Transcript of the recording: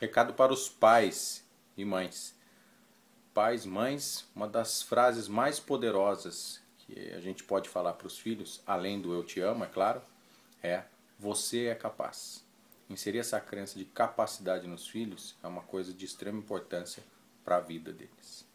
recado para os pais e mães. Pais, mães, uma das frases mais poderosas que a gente pode falar para os filhos, além do eu te amo, é claro, é você é capaz. Inserir essa crença de capacidade nos filhos é uma coisa de extrema importância para a vida deles.